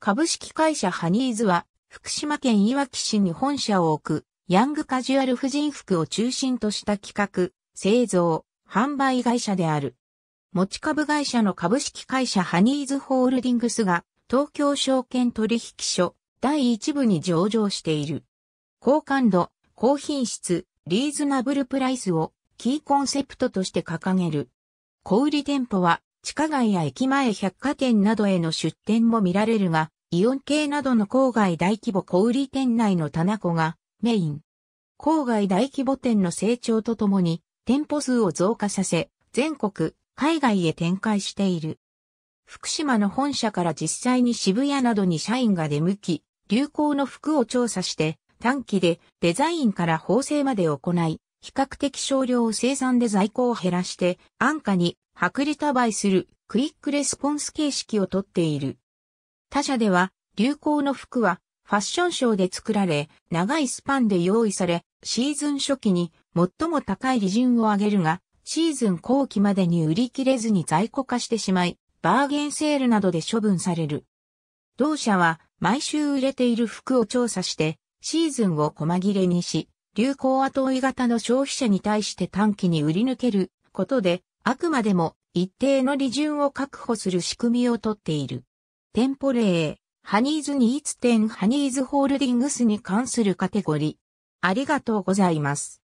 株式会社ハニーズは、福島県いわき市に本社を置く、ヤングカジュアル婦人服を中心とした企画、製造、販売会社である。持ち株会社の株式会社ハニーズホールディングスが、東京証券取引所、第一部に上場している。高感度、高品質、リーズナブルプライスを、キーコンセプトとして掲げる。小売店舗は、地下街や駅前百貨店などへの出店も見られるが、イオン系などの郊外大規模小売店内の棚子がメイン。郊外大規模店の成長とともに、店舗数を増加させ、全国、海外へ展開している。福島の本社から実際に渋谷などに社員が出向き、流行の服を調査して、短期でデザインから縫製まで行い、比較的少量生産で在庫を減らして、安価に薄利多売するクイックレスポンス形式をとっている。他社では、流行の服はファッションショーで作られ、長いスパンで用意され、シーズン初期に最も高い利潤を上げるが、シーズン後期までに売り切れずに在庫化してしまい、バーゲンセールなどで処分される。同社は毎週売れている服を調査して、シーズンを細切れにし、流行後追い型の消費者に対して短期に売り抜けることで、あくまでも一定の利潤を確保する仕組みをとっている。店舗例、ハニーズニーツ店ハニーズホールディングスに関するカテゴリー。ありがとうございます。